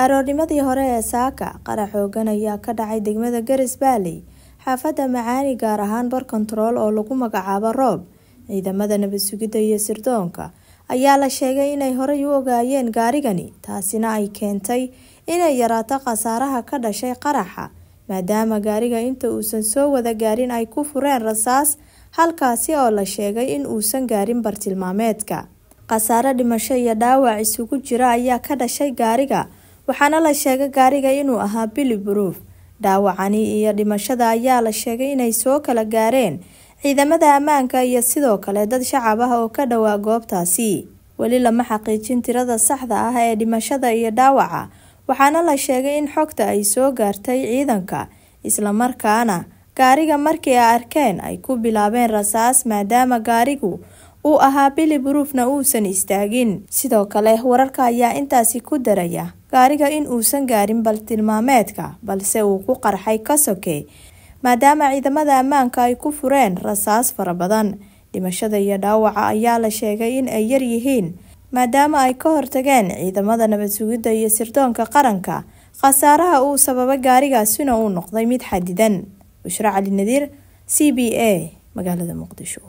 aroornimadii hore ee saaka qarax xoogan ayaa ka dhacay degmada garis baaley xaafadda macaani gaar ahaan bar kontarool oo lagu magacaabo roob ciidamada nabad iyo sirdoonka ayaa la sheegay inay horey u ogaayeen gaarigani taasina ay keentay inay yaraato khasaaraha ka dhashay qaraxa maadaama gaariga inta uusan soo wada gaarin ay ku fureen rasaas halkaasi oo la sheegay in uusan gaarin bartilmaameedka khasaare dhimasho iyo dhaawac isugu jira ayaa ka dhashay gaariga waxaana la sheegay gaariga inuu ahaa billy buruuf dhaawacani iyo dhimashada ayaa la sheegay inay soo kala gaareen ciidamada ammaanka iyo sidoo kale dad shacab ah oo ka dhowaa goobtaasi weli lama xaqiijin tirada saxda ah ee dhimashada iyo dhaawaca waxaana la sheegay in xogta ay soo gaartay ciidanka islamarkaana gaariga markii ay arkeen ay ku bilaabeen rasaas maadaama gaarigu uu ahaa bilib ruufna uusan istaagin sidoo kale wararka ayaa intaasi ku daraya gaariga in uusan gaarin bal tilmaameedka balse uu ku qarxay kasoke maadaama ciidamada ammaanka ay ku fureen rasaas fara badan dhimashada iyo dhaawaca ayaa la sheegay in ay yar yihiin maadaama ay ka hortageen ciidamada nabadsugidda iyo sirdoonka qaranka khasaaraha uu sababay gaarigaasina uu noqday mid xadidan bushra cali nadiir c b a magaalada muqdisho